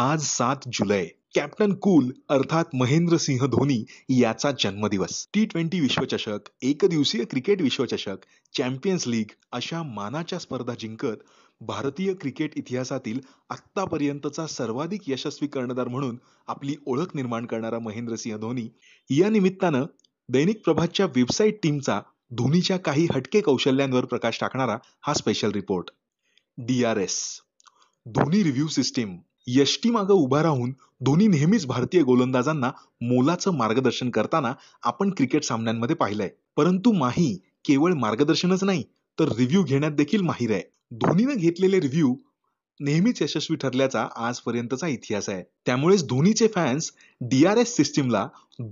आज सात जुलै captain cool अर्थात महेंद्रसिंह धोनी याचा जन्मदिवस टी ट्वेंटी विश्वचषक एकदिवसीय क्रिकेट विश्वचषक चॅम्पियन्स लीग अशा मानाच्या स्पर्धा जिंकत भारतीय क्रिकेट इतिहासातील आत्तापर्यंतचा सर्वाधिक यशस्वी कर्णधार म्हणून आपली ओळख निर्माण करणारा महेंद्रसिंह धोनी या निमित्तानं दैनिक प्रभातच्या वेबसाईट टीमचा धोनीच्या काही हटके कौशल्यांवर प्रकाश टाकणारा हा special report D R S Dhoni review system यष्टीमागं उभा राहून धोनी नेहमीच भारतीय गोलंदाजांना मोलाचं मार्गदर्शन करताना आपण क्रिकेट सामन्यांमध्ये पाहिलंय परंतु माही केवळ मार्गदर्शनच नाही तर रिव्ह्यू घेण्यात देखील माहीर आहे धोनीने घेतलेले रिव्ह्यू नेहमीच यशस्वी ठरल्याचा आजपर्यंतचा इतिहास आहे त्यामुळेच धोनीचे फॅन्स डी आर एस सिस्टीमला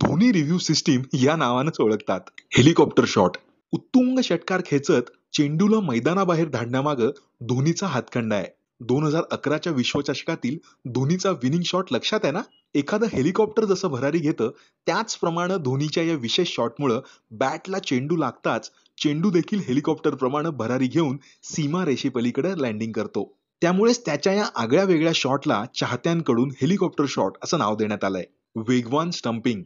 धोनी रिव्ह्यू सिस्टीम या नावानंच ओळखतात हेलिकॉप्टर शॉट उत्तुंग षटकार खेचत चेंडूला मैदानाबाहेर धाडण्यामागं धोनीचा हातखंडा आहे दोन हजार अकराच्या विश्वचषकातील धोनीचा विनिंग शॉट लक्षात आहे ना एखादं हेलिकॉप्टर जसं भरारी घेतं त्याचप्रमाणे धोनीच्या या विशेष शॉटमुळं बॅटला चेंडू लागताच चेंडू देखील हेलिकॉप्टरप्रमाणे भरारी घेऊन सीमा रेषेपलीकडे लँडिंग करतो त्यामुळेच त्याच्या या आगळ्या वेगळ्या शॉटला चाहत्यांकडून हेलिकॉप्टर शॉट असं नाव देण्यात आलंय वेगवान स्टंपिंग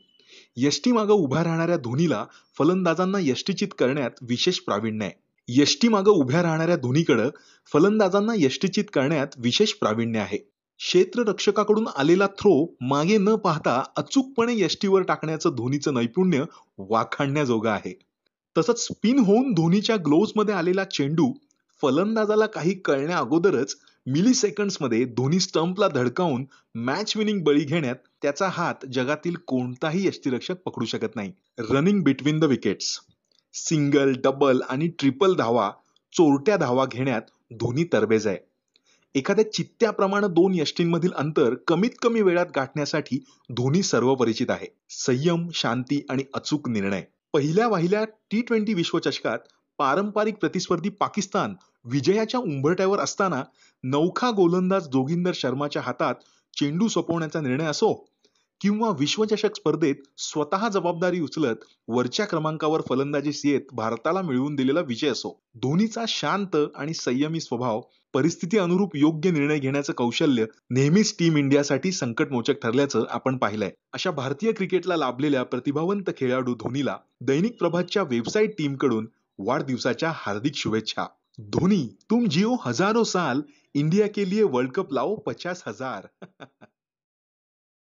यष्टीमागं उभ्या राहणाऱ्या धोनीला फलंदाजांना यष्टीचित करण्यात विशेष प्रावीण्य आहे यष्टी मागे उभ्या राहणाऱ्या धोनीकडे फलंदाजांना यष्टीचित करण्यात विशेष प्रावीण्य आहे क्षेत्ररक्षकाकडून आलेला थ्रो मागे न पाहता अचूकपणे यष्टीवर टाकण्याचं धोनीचं नैपुण्य वाखाणण्याजोगं आहे तसंच स्पिन होऊन धोनीच्या मध्ये आलेला चेंडू फलंदाजाला काही कळण्या अगोदरच मिली मध्ये धोनी स्टंपला धडकावून मॅच विनिंग बळी घेण्यात त्याचा हात जगातील कोणताही यष्टीरक्षक पकडू शकत नाही running between the wickets single double आणि ट्रिपल धावा चोरट्या धावा घेण्यात धोनी तरबेज आहे एखाद्या चित्त्याप्रमाणे दोन यष्टींमधील अंतर कमीत कमी वेळात गाठण्यासाठी धोनी सर्व परिचित आहे संयम शांती आणि अचूक निर्णय पहिल्या वाहिल्या टी ट्वेंटी विश्वचषकात पारंपरिक प्रतिस्पर्धी पाकिस्तान विजयाच्या उंबरट्यावर असताना नौखा गोलंदाज जोगिंदर शर्माच्या हातात चेंडू सोपवण्याचा निर्णय असो किंवा विश्वचषक स्पर्धेत स्वतः जबाबदारी उचलत वरच्या क्रमांकावर फलंदाजीस येत भारताला मिळवून दिलेला विजय असो धोनीचा शांत आणि संयमी स्वभाव परिस्थिती अनुरूप योग्य निर्णय घेण्याचं कौशल्य नेहमीच टीम इंडियासाठी संकटमोचक ठरल्याचं आपण पाहिलंय अशा भारतीय क्रिकेटला लाभलेल्या प्रतिभावंत खेळाडू धोनीला दैनिक प्रभातच्या वेबसाईट टीमकडून वाढदिवसाच्या हार्दिक शुभेच्छा धोनी तुम जिओ हजारो साल इंडिया के लिए वर्ल्ड कप लाओ पचास हजार